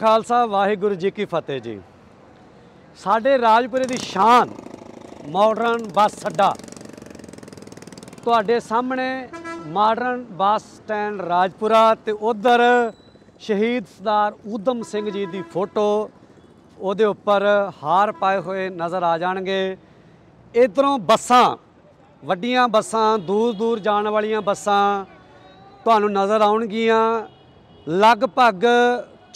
ਖਾਲਸਾ ਵਾਹਿਗੁਰੂ ਜੀ ਕੀ ਫਤਿਹ ਜੀ ਸਾਡੇ ਰਾਜਪੁਰੇ ਦੀ ਸ਼ਾਨ ਮਾਡਰਨ ਬੱਸ ਅੱਡਾ ਤੁਹਾਡੇ ਸਾਹਮਣੇ ਮਾਡਰਨ ਬੱਸ ਸਟੈਂਡ ਰਾਜਪੁਰਾ ਤੇ ਉਧਰ ਸ਼ਹੀਦ ਸਰਦਾਰ ਉਦਮ ਸਿੰਘ ਜੀ ਦੀ ਫੋਟੋ ਉਹਦੇ ਉੱਪਰ ਹਾਰ ਪਾਏ ਹੋਏ ਨਜ਼ਰ ਆ ਜਾਣਗੇ ਇਧਰੋਂ ਬੱਸਾਂ ਵੱਡੀਆਂ ਬੱਸਾਂ ਦੂਰ ਦੂਰ ਜਾਣ ਵਾਲੀਆਂ ਬੱਸਾਂ ਤੁਹਾਨੂੰ ਨਜ਼ਰ ਆਉਣਗੀਆਂ ਲਗਭਗ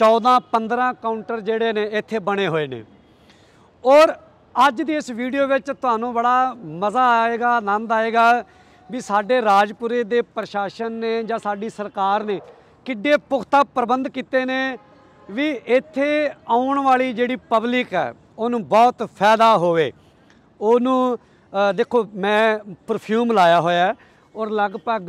14-15 ਕਾਊਂਟਰ ਜਿਹੜੇ ਨੇ ਇੱਥੇ ਬਣੇ ਹੋਏ ਨੇ ਔਰ ਅੱਜ ਦੀ ਇਸ ਵੀਡੀਓ ਵਿੱਚ ਤੁਹਾਨੂੰ ਬੜਾ ਮਜ਼ਾ ਆਏਗਾ ਆਨੰਦ ਆਏਗਾ ਵੀ ਸਾਡੇ ਰਾਜਪੁਰੇ ਦੇ ਪ੍ਰਸ਼ਾਸਨ ਨੇ ਜਾਂ ਸਾਡੀ ਸਰਕਾਰ ਨੇ ਕਿੱਡੇ ਪੁਖਤਾ ਪ੍ਰਬੰਧ ਕੀਤੇ ਨੇ ਵੀ ਇੱਥੇ ਆਉਣ ਵਾਲੀ ਜਿਹੜੀ ਪਬਲਿਕ ਹੈ ਉਹਨੂੰ ਬਹੁਤ ਫਾਇਦਾ ਹੋਵੇ ਉਹਨੂੰ ਦੇਖੋ ਮੈਂ ਪਰਫਿਊਮ ਲਾਇਆ ਹੋਇਆ ਔਰ ਲਗਭਗ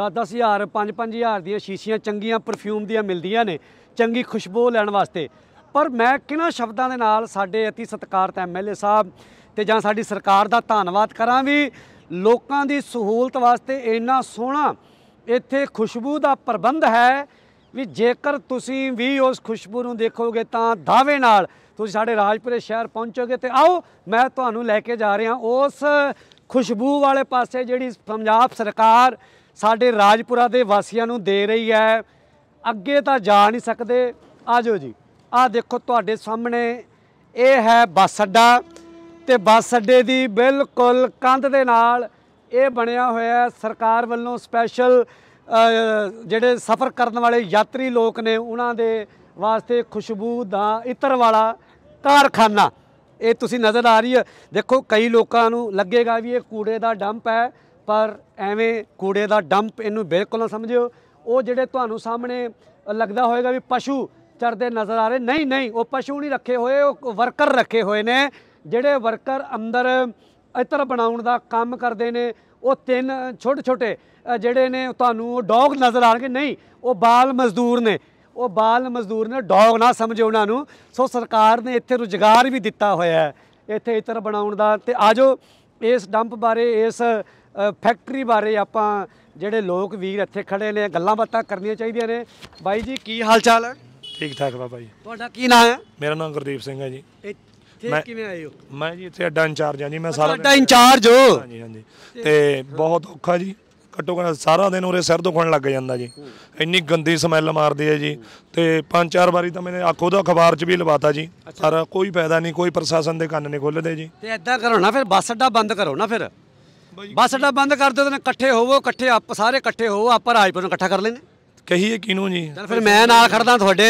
10-10000 5-5000 ਦੀਆਂ ਸ਼ੀਸ਼ੀਆਂ ਚੰਗੀਆਂ ਪਰਫਿਊਮ ਦੀਆਂ ਮਿਲਦੀਆਂ ਨੇ ਚੰਗੀ ਖੁਸ਼ਬੂ ਲੈਣ ਵਾਸਤੇ ਪਰ ਮੈਂ ਕਿਹਨਾਂ ਸ਼ਬਦਾਂ ਦੇ ਨਾਲ ਸਾਡੇ ਅਤੀ ਸਤਿਕਾਰਤ ਐਮਐਲਏ ਸਾਹਿਬ ਤੇ ਜਾਂ ਸਾਡੀ ਸਰਕਾਰ ਦਾ ਧੰਨਵਾਦ ਕਰਾਂ ਵੀ ਲੋਕਾਂ ਦੀ ਸਹੂਲਤ ਵਾਸਤੇ ਇੰਨਾ ਸੋਹਣਾ ਇੱਥੇ ਖੁਸ਼ਬੂ ਦਾ ਪ੍ਰਬੰਧ ਹੈ ਵੀ ਜੇਕਰ ਤੁਸੀਂ ਵੀ ਉਸ ਖੁਸ਼ਬੂ ਨੂੰ ਦੇਖੋਗੇ ਤਾਂ ਦਾਵੇ ਨਾਲ ਤੁਸੀਂ ਸਾਡੇ ਰਾਜਪੁਰੇ ਸ਼ਹਿਰ ਪਹੁੰਚੋਗੇ ਤੇ ਆਓ ਮੈਂ ਤੁਹਾਨੂੰ ਲੈ ਕੇ ਜਾ ਰਿਹਾ ਉਸ ਖੁਸ਼ਬੂ ਵਾਲੇ ਪਾਸੇ ਜਿਹੜੀ ਪੰਜਾਬ ਸਰਕਾਰ ਸਾਡੇ ਰਾਜਪੁਰਾ ਦੇ ਵਾਸੀਆਂ ਨੂੰ ਦੇ ਰਹੀ ਹੈ ਅੱਗੇ ਤਾਂ ਜਾ ਨਹੀਂ ਸਕਦੇ ਆਜੋ ਜੀ ਆ ਦੇਖੋ ਤੁਹਾਡੇ ਸਾਹਮਣੇ ਇਹ ਹੈ ਬੱਸ ਅੱਡਾ ਤੇ ਬੱਸ ਅੱਡੇ ਦੀ ਬਿਲਕੁਲ ਕੰਧ ਦੇ ਨਾਲ ਇਹ ਬਣਿਆ ਹੋਇਆ ਸਰਕਾਰ ਵੱਲੋਂ ਸਪੈਸ਼ਲ ਜਿਹੜੇ ਸਫ਼ਰ ਕਰਨ ਵਾਲੇ ਯਾਤਰੀ ਲੋਕ ਨੇ ਉਹਨਾਂ ਦੇ ਵਾਸਤੇ ਖੁਸ਼ਬੂ ਦਾ ਇਤਰ ਵਾਲਾ ਕਾਰਖਾਨਾ ਇਹ ਤੁਸੀਂ ਨਜ਼ਰ ਆ ਰਹੀ ਹੈ ਦੇਖੋ ਕਈ ਲੋਕਾਂ ਨੂੰ ਲੱਗੇਗਾ ਵੀ ਇਹ ਕੂੜੇ ਦਾ ਡੰਪ ਹੈ ਪਰ ਐਵੇਂ ਕੂੜੇ ਦਾ ਡੰਪ ਇਹਨੂੰ ਬਿਲਕੁਲ ਨਾ ਸਮਝਿਓ ਉਹ ਜਿਹੜੇ ਤੁਹਾਨੂੰ ਸਾਹਮਣੇ ਲੱਗਦਾ ਹੋਵੇਗਾ ਵੀ ਪਸ਼ੂ ਚੜਦੇ ਨਜ਼ਰ ਆ ਰਹੇ ਨਹੀਂ ਨਹੀਂ ਉਹ ਪਸ਼ੂ ਨਹੀਂ ਰੱਖੇ ਹੋਏ ਉਹ ਵਰਕਰ ਰੱਖੇ ਹੋਏ ਨੇ ਜਿਹੜੇ ਵਰਕਰ ਅੰਦਰ ਇਤਰ ਬਣਾਉਣ ਦਾ ਕੰਮ ਕਰਦੇ ਨੇ ਉਹ ਤਿੰਨ ਛੋਟੇ ਛੋਟੇ ਜਿਹੜੇ ਨੇ ਤੁਹਾਨੂੰ ਡੌਗ ਨਜ਼ਰ ਆਣਗੇ ਨਹੀਂ ਉਹ ਬਾਲ ਮਜ਼ਦੂਰ ਨੇ ਉਹ ਬਾਲ ਮਜ਼ਦੂਰ ਨੇ ਡੌਗ ਨਾ ਸਮਝੋ ਉਹਨਾਂ ਨੂੰ ਸੋ ਸਰਕਾਰ ਨੇ ਇੱਥੇ ਰੁਜ਼ਗਾਰ ਵੀ ਦਿੱਤਾ ਹੋਇਆ ਹੈ ਇੱਥੇ ਇਤਰ ਬਣਾਉਣ ਦਾ ਤੇ ਆਜੋ ਇਸ ਡੰਪ ਬਾਰੇ ਇਸ ਫੈਕਟਰੀ ਬਾਰੇ ਆਪਾਂ ਜਿਹੜੇ ਲੋਕ ਵੀਰ ਇੱਥੇ ਖੜੇ ਨੇ ਗੱਲਾਂ ਬਾਤਾਂ ਕਰਨੀਆਂ ਚਾਹੀਦੀਆਂ ਨੇ ਬਾਈ ਜੀ ਕੀ ਹਾਲ ਚਾਲ ਹੈ ਠੀਕ ਠਾਕ ਬਾਬਾ ਜੀ ਤੁਹਾਡਾ ਕੀ ਨਾਮ ਹੈ ਮੇਰਾ ਨਾਮ ਗੁਰਦੀਪ ਸਿੰਘ ਹੈ ਜੀ ਇੱਥੇ ਕਿਵੇਂ ਆਏ ਹੋ ਮੈਂ ਜੀ ਇੱਥੇ ਅੱਡਾ ਇੰਚਾਰਜ ਹਾਂ ਜੀ ਮੈਂ ਸਾਰਾ ਅੱਡਾ ਇੰਚਾਰਜ ਹੋ ਹਾਂਜੀ ਹਾਂਜੀ ਤੇ ਬਹੁਤ ਔਖਾ ਜੀ ਘੱਟੋ ਘੱਟ ਸਾਰਾ ਦਿਨ ਉਰੇ ਸਿਰ ਦੁਖਣ ਲੱਗ ਜਾਂਦਾ ਜੀ ਇੰਨੀ ਗੰਦੀ ਸਮੈਲ ਮਾਰਦੀ ਹੈ ਜੀ ਤੇ ਪੰਜ ਚਾਰ ਵਾਰੀ ਤਾਂ ਮੈਨੇ ਆਖੋ ਦਾ ਅਖਬਾਰ 'ਚ ਵੀ ਲਵਾਤਾ ਜੀ ਪਰ ਕੋਈ ਫਾਇਦਾ ਨਹੀਂ ਕੋਈ ਪ੍ਰਸ਼ਾਸਨ ਦੇ ਕੰਨ ਨਹੀਂ ਖੋਲਦੇ ਜੀ ਤੇ ਐਦਾਂ ਕਰੋ ਨਾ ਫਿਰ ਬੱਸ ਅੱਡਾ ਬੰਦ ਕਰੋ ਨਾ ਫਿਰ ਬੱਸ ਅੱਡਾ ਬੰਦ ਕਰ ਦਿਓ ਤੇ ਇਕੱਠੇ ਹੋਵੋ ਇਕੱਠੇ ਆਪ ਸਾਰੇ ਇਕੱਠੇ ਹੋਵੋ ਆਪਾਂ ਰਾਜਪੁਰ ਨੂੰ ਇਕੱਠਾ ਕਰ ਲੈਨੇ ਕਹੀਏ ਕਿਨੂੰ ਜੀ ਚਲ ਫਿਰ ਮੈਂ ਨਾਲ ਖੜਦਾ ਤੁਹਾਡੇ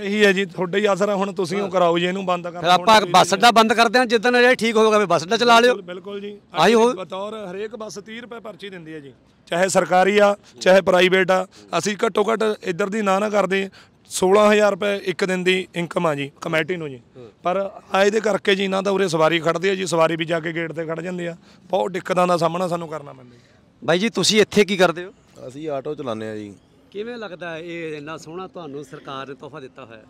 ਇਹੀ ਹੈ ਜੀ ਤੁਹਾਡੇ ਹੀ ਆਸਰਾ ਹੁਣ ਤੁਸੀਂ ਉਹ ਕਰਾਓ ਜੀ ਇਹਨੂੰ ਬੰਦ ਕਰ ਫਿਰ ਆਪਾਂ ਬੱਸ ਅੱਡਾ ਬੰਦ ਕਰਦੇ ਹਾਂ ਜਿੱਦਣ ਇਹ ਠੀਕ ਹੋਊਗਾ ਫਿਰ ਬੱਸ ਅੱਡਾ ਚਲਾ ਲਿਓ ਬਿਲਕੁਲ ਜੀ ਆਹੀ ਹੋ ਬਤੌਰ ਹਰੇਕ ਬੱਸ 30 ਰੁਪਏ ਪਰਚੀ ਦਿੰਦੀ ਹੈ ਜੀ ਚਾਹੇ ਸਰਕਾਰੀ ਆ ਚਾਹੇ ਪ੍ਰਾਈਵੇਟ ਆ ਅਸੀਂ ਘੱਟੋ ਘੱਟ ਇੱਧਰ ਦੀ ਨਾ ਨਾ ਕਰਦੇ 16000 ਰੁਪਏ ਇੱਕ ਦਿਨ ਦੀ ਇਨਕਮ ਆ ਜੀ ਕਮੇਟੀ ਨੂੰ ਜੀ ਪਰ ਆ ਇਹਦੇ ਕਰਕੇ ਜੀ ਇਹਨਾਂ ਦਾ ਉਰੇ ਸਵਾਰੀ ਖੜਦੀ ਹੈ ਜੀ ਸਵਾਰੀ ਵੀ ਜਾ ਕੇ ਗੇਟ ਤੇ ਖੜ ਜਾਂਦੇ ਆ ਬਹੁਤ ਦਿੱਕਤਾਂ ਦਾ ਸਾਹਮਣਾ ਸਾਨੂੰ ਕਰਨਾ ਪੈਂਦਾ ਜੀ ਬਾਈ ਜੀ ਤੁਸੀਂ ਇੱਥੇ ਕੀ ਕਰਦੇ ਹੋ ਅਸੀਂ ਆਟੋ ਚਲਾਉਂਦੇ ਆ ਜੀ ਕਿਵੇਂ ਲੱਗਦਾ ਇਹ ਇੰਨਾ ਸੋਹਣਾ ਤੁਹਾਨੂੰ ਸਰਕਾਰ ਨੇ ਤੋਹਫਾ ਦਿੱਤਾ ਹੋਇਆ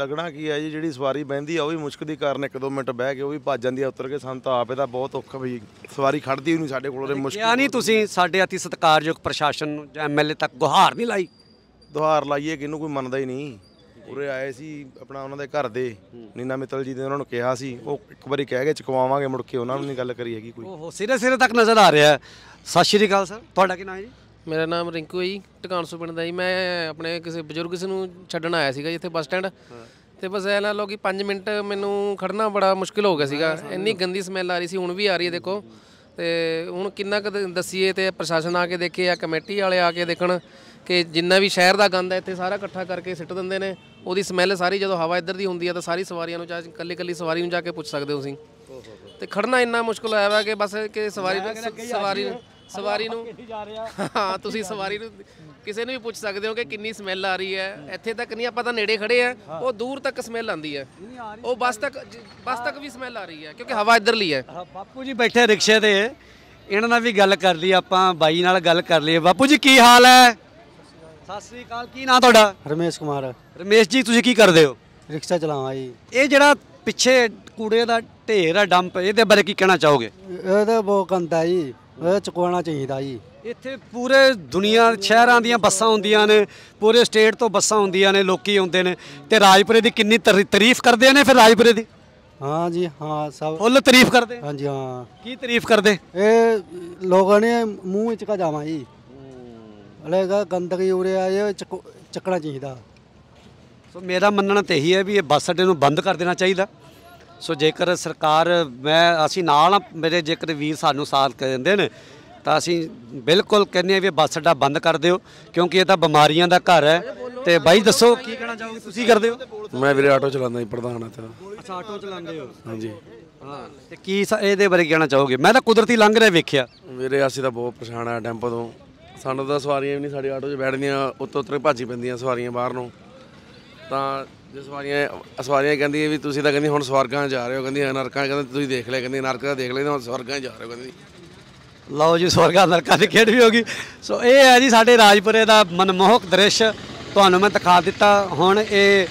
ਲੱਗਣਾ ਕੀ ਹੈ ਜੀ ਜਿਹੜੀ ਸਵਾਰੀ ਬੰਦੀ ਆ ਉਹ ਵੀ ਮੁਸ਼ਕਲ ਦੀ ਕਾਰਨ 1-2 ਮਿੰਟ ਬਹਿ ਕੇ ਉਹ ਵੀ ਭੱਜ ਜਾਂਦੀ ਆ ਉਤਰ ਕੇ ਸਾਨੂੰ ਤਾਂ ਆਪੇ ਦਾ ਬਹੁਤ ਔਖਾ ਵੀ ਸਵਾਰੀ ਖੜਦੀ ਨਹੀਂ ਸਾਡੇ ਕੋਲ ਉਹਦੇ ਮੁਸ਼ਕਲ ਨਹੀਂ ਤੁਸੀਂ ਸਾਡੇ ਅਤੀ ਸਤਿਕਾਰਯੋਗ ਪ੍ਰਸ਼ਾਸਨ ਨੂੰ ਜਾਂ ਐਮਐਲਏ ਤੱਕ ਗੁਹਾਰ ਨਹੀਂ ਲਾਈ ਦੁਹਾਰ ਲਾਈਏ ਕਿਨੂੰ ਕੋਈ ਮੰਨਦਾ ਹੀ ਨਹੀਂ ਉਰੇ ਆਏ ਸੀ ਆਪਣਾ ਉਹਨਾਂ ਦੇ ਘਰ ਦੇ ਨੀਨਾ ਮਿੱਤਲ ਜੀ ਦੇ ਉਹਨਾਂ ਨੂੰ ਕਿਹਾ ਸੀ ਉਹ ਇੱਕ ਵਾਰੀ ਕਹਿ ਗਏ ਚਕਵਾਵਾਂਗੇ ਮੁੜ ਕੇ ਉਹਨਾਂ ਨੂੰ ਨਹੀਂ ਗੱਲ ਕਰੀ ਹੈਗੀ ਕੋਈ ਓਹੋ ਸਿਰੇ ਸਿਰੇ ਤੱਕ ਨਜ਼ਰ ਆ ਰਿਹਾ ਸਤਿ ਸ਼੍ਰੀ ਅਕਾਲ ਸਰ ਤੁਹਾਡਾ ਕੀ ਨਾਮ ਹੈ ਜੀ ਮੇਰਾ ਨਾਮ ਰਿੰਕੂ ਹੈ ਜੀ ਟਿਕਾਣਸੂ ਪਿੰਡ ਦਾ ਜੀ ਮੈਂ ਆਪਣੇ ਕਿਸੇ ਬਜ਼ੁਰਗ ਕਿਸ ਨੂੰ ਛੱਡਣ ਆਇਆ ਸੀਗਾ ਜਿੱਥੇ ਬੱਸ ਸਟੈਂਡ ਤੇ ਬਸ ਐ ਨਾ ਲੋਕੀ ਕਿ 5 ਮਿੰਟ ਮੈਨੂੰ ਖੜਨਾ ਬੜਾ ਮੁਸ਼ਕਿਲ ਹੋ ਗਿਆ ਸੀਗਾ ਇੰਨੀ ਗੰਦੀ ਸਮੈਲ ਆ ਰਹੀ ਸੀ ਹੁਣ ਵੀ ਆ ਰਹੀ ਹੈ ਦੇਖੋ ਤੇ ਹੁਣ ਕਿੰਨਾ ਕੁ ਦੱਸੀਏ ਤੇ ਪ੍ਰਸ਼ਾਸਨ ਆ ਕੇ ਦੇਖੇ ਆ ਕਮੇਟੀ ਵਾਲੇ ਆ ਕੇ ਦੇਖਣ ਕਿ ਜਿੰਨਾ ਵੀ ਸ਼ਹਿਰ ਦਾ ਗੰਦ ਹੈ ਇੱਥੇ ਸਾਰਾ ਇਕੱਠਾ ਕਰਕੇ ਸਿੱਟ ਦਿੰਦੇ ਨੇ ਉਹਦੀ ਸਮੈਲ ਸਾਰੀ ਜਦੋਂ ਹਵਾ ਇੱਧਰ ਦੀ ਹੁੰਦੀ ਹੈ ਤਾਂ ਸਾਰੀ ਸਵਾਰੀਆਂ ਨੂੰ ਜਾਂ ਇਕੱਲੇ ਕੱਲੀ ਸਵਾਰੀ ਨੂੰ ਜਾ ਕੇ ਪੁੱਛ ਸਕਦੇ ਹੋ ਤੁਸੀਂ ਤੇ ਖੜਨਾ ਇੰਨਾ ਮੁਸ਼ਕਲ ਹੋਇਆ ਵਾ ਕਿ ਬਸ ਕਿ ਸਵਾਰੀ ਨੂੰ ਸਵਾਰੀ ਸਵਾਰੀ ਨੂੰ ਹਾਂ ਤੁਸੀਂ ਸਵਾਰੀ ਨੂੰ ਕਿਸੇ ਨੂੰ ਵੀ ਪੁੱਛ ਸਕਦੇ ਹੋ ਕਿ ਕਿੰਨੀ ਸਮੈਲ ਆ ਰਹੀ ਹੈ ਇੱਥੇ ਤੱਕ ਨਹੀਂ ਆਪਾਂ ਤਾਂ ਨੇੜੇ ਖੜੇ ਆ ਉਹ ਦੂਰ ਤੱਕ ਸਮੈਲ ਆਂਦੀ ਹੈ ਉਹ ਬਸ ਤੱਕ ਬਸ ਤੱਕ ਵੀ ਸਮੈਲ ਆ ਰਹੀ ਹੈ ਕਿਉਂਕਿ ਹਵਾ ਇੱਧਰ ਲਈ ਹੈ ਬਾਪੂ ਜੀ ਬੈਠੇ ਰਿਕਸ਼ੇ ਤੇ ਇਹਨਾਂ ਨਾਲ ਵੀ ਗੱਲ ਕਰ ਲਈ ਆਪਾਂ ਬਾਈ ਨਾਲ ਗੱਲ ਕਰ ਲਈ ਬਾਪੂ ਜੀ ਕੀ ਹਾਲ ਹੈ ਸਤਿ ਸ੍ਰੀ ਅਕਾਲ ਕੀ ਨਾਮ ਤੁਹਾਡਾ ਰਮੇਸ਼ ਕੁਮਾਰ ਰਮੇਸ਼ ਜੀ ਤੁਸੀਂ ਕੀ ਕਰਦੇ ਹੋ ਰਿਕਸ਼ਾ ਚਲਾਵਾਂ ਜੀ ਇਹ ਜਿਹੜਾ ਪਿੱਛੇ ਕੂੜੇ ਦਾ ਢੇਰ ਆ ਡੰਪ ਇਹਦੇ ਬਾਰੇ ਕੀ ਕਹਿਣਾ ਚਾਹੋਗੇ ਇਹ ਤਾਂ ਬਹੁਤ ਗੰਦਾ ਜੀ ਇਹ ਚੁਕਵਾਉਣਾ ਚਾਹੀਦਾ ਜੀ ਇੱਥੇ ਪੂਰੇ ਦੁਨੀਆ ਸ਼ਹਿਰਾਂ ਦੀਆਂ ਬੱਸਾਂ ਹੁੰਦੀਆਂ ਨੇ ਪੂਰੇ ਸਟੇਟ ਤੋਂ ਬੱਸਾਂ ਹੁੰਦੀਆਂ ਨੇ ਲੋਕੀ ਆਉਂਦੇ ਨੇ ਤੇ ਰਾਜਪੁਰੇ ਦੀ ਕਿੰਨੀ ਤਾਰੀਫ ਕਰਦੇ ਨੇ ਫਿਰ ਰਾਜਪੁਰੇ ਦੀ ਹਾਂ ਜੀ ਹਾਂ ਸਭ ਫੁੱਲ ਤਾਰੀਫ ਕਰਦੇ ਜੀ ਹਾਂ ਕੀ ਤਾਰੀਫ ਕਰਦੇ ਇਹ ਲੋਕਾਂ ਨੇ ਮੂੰਹ ਵਿੱਚ ਕਾ ਜਾਵਾਂ ਜੀ ਅਲੇਗਾ ਗੰਦਗੀ ਉਰੇ ਇਹ ਚੱਕਣਾ ਚਾਹੀਦਾ ਸੋ ਮੇਰਾ ਮੰਨਣਾ ਤੇ ਹੀ ਹੈ ਵੀ ਇਹ ਬੱਸ ਅੱਡੇ ਨੂੰ ਬੰਦ ਕਰ ਦੇਣਾ ਚਾਹੀਦਾ ਸੋ ਜੇਕਰ ਸਰਕਾਰ ਮੈਂ ਅਸੀਂ ਨਾਲ ਮੇਰੇ ਜੇਕਰ ਵੀਰ ਸਾਨੂੰ ਸਾਥ ਦਿੰਦੇ ਨੇ ਤਾਂ ਅਸੀਂ ਬਿਲਕੁਲ ਕਹਿੰਦੇ ਆ ਵੀ ਬੱਸ ਅੱਡਾ ਬੰਦ ਕਰ ਦਿਓ ਕਿਉਂਕਿ ਇਹ ਤਾਂ ਬਿਮਾਰੀਆਂ ਦਾ ਘਰ ਹੈ ਤੇ ਬਾਈ ਦੱਸੋ ਕੀ ਕਹਿਣਾ ਚਾਹੋਗੇ ਤੁਸੀਂ ਕਰਦੇ ਹੋ ਮੈਂ ਵੀਰੇ ਆਟੋ ਚਲਾਉਂਦਾ ਜੀ ਪ੍ਰਧਾਨ ਹਾਂ ਅੱਛਾ ਆਟੋ ਚਲਾਉਂਦੇ ਹੋ ਹਾਂਜੀ ਹਾਂ ਤੇ ਕੀ ਇਹਦੇ ਬਾਰੇ ਕਹਿਣਾ ਚਾਹੋਗੇ ਮੈਂ ਤਾਂ ਕੁਦਰਤੀ ਲੰਘ ਰਿਹਾ ਵੇਖਿਆ ਮੇਰੇ ਅਸੀਂ ਤਾਂ ਬਹੁਤ ਪਰੇਸ਼ਾਨ ਆ ਟੈਂਪੋ ਤੋਂ ਸਾਨੂੰ ਤਾਂ ਸਵਾਰੀਆਂ ਵੀ ਨਹੀਂ ਸਾਡੇ ਆਟੋ 'ਚ ਬੈਠਦੀਆਂ ਉੱਤੋਂ ਉੱਤਰੇ ਭਾਜੀ ਪੈਂਦੀਆਂ ਸਵਾਰੀਆਂ ਬਾਹਰ ਨੂੰ ਤਾਂ ਜੇ ਸਵਾਰੀਆਂ ਸਵਾਰੀਆਂ ਕਹਿੰਦੀਆਂ ਵੀ ਤੁਸੀਂ ਤਾਂ ਕਹਿੰਦੀ ਹੁਣ ਸਵਰਗਾਂ ਜਾ ਰਹੇ ਹੋ ਕਹਿੰਦੀ ਨਰਕਾਂ ਕਹਿੰਦੇ ਤੁਸੀਂ ਦੇਖ ਲਿਆ ਕਹਿੰਦੀ ਨਰਕ ਦਾ ਦੇਖ ਲਿਆ ਹੁਣ ਸਵਰਗਾਂ ਜਾ ਰਹੇ ਹੋ ਕਹਿੰਦੀ ਲਓ ਜੀ ਸਵਰਗਾਂ ਨਰਕਾਂ ਦੀ ਖੇਡ ਵੀ ਹੋ ਗਈ ਸੋ ਇਹ ਹੈ ਜੀ ਸਾਡੇ ਰਾਜਪੁਰੇ ਦਾ ਮਨਮੋਹਕ ਦ੍ਰਿਸ਼ ਤੁਹਾਨੂੰ ਮੈਂ ਦਿਖਾ ਦਿੱਤਾ ਹੁਣ ਇਹ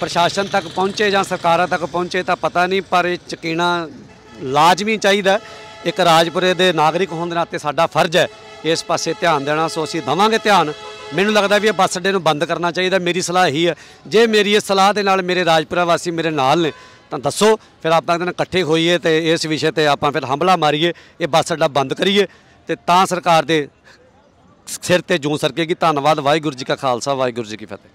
ਪ੍ਰਸ਼ਾਸਨ ਤੱਕ ਪਹੁੰਚੇ ਜਾਂ ਸਰਕਾਰਾਂ ਤੱਕ ਪਹੁੰਚੇ ਤਾਂ ਪਤਾ ਨਹੀਂ ਪਰ ਇਹ ਚਕੀਣਾ ਲਾਜ਼ਮੀ ਚਾਹੀਦਾ ਇੱਕ ਰਾਜਪੁਰੇ ਦੇ ਨਾਗਰਿਕ ਹੋਣ ਦੇ ਨਾਤੇ ਸਾਡਾ ਫਰਜ਼ ਹੈ ਇਸ ਪਾਸੇ ਧਿਆਨ ਦੇਣਾ ਸੋ ਅਸੀਂ ਦਵਾਂਗੇ ਧਿਆਨ ਮੈਨੂੰ ਲੱਗਦਾ ਵੀ ਇਹ ਬੱਸ ਅੱਡੇ ਨੂੰ ਬੰਦ ਕਰਨਾ ਚਾਹੀਦਾ ਮੇਰੀ ਸਲਾਹ ਇਹੀ ਹੈ ਜੇ ਮੇਰੀ ਇਸ ਸਲਾਹ ਦੇ ਨਾਲ ਮੇਰੇ ਰਾਜਪੁਰਾ ਵਾਸੀ ਮੇਰੇ ਨਾਲ ਨੇ ਤਾਂ ਦੱਸੋ ਫਿਰ ਆਪਾਂ ਇਹਨਾਂ ਇਕੱਠੇ ਹੋਈਏ ਤੇ ਇਸ ਵਿਸ਼ੇ ਤੇ ਆਪਾਂ ਫਿਰ ਹਮਲਾ ਮਾਰੀਏ ਇਹ ਬੱਸ ਅੱਡਾ ਬੰਦ ਕਰੀਏ ਤੇ ਤਾਂ ਸਰਕਾਰ ਦੇ ਸਿਰ ਤੇ ਜੂੰ ਸਰਕੇਗੀ ਧੰਨਵਾਦ ਵਾਹਿਗੁਰੂ ਜੀ ਕਾ ਖਾਲਸਾ ਵਾਹਿਗੁਰੂ ਜੀ ਕੀ ਫਤਿਹ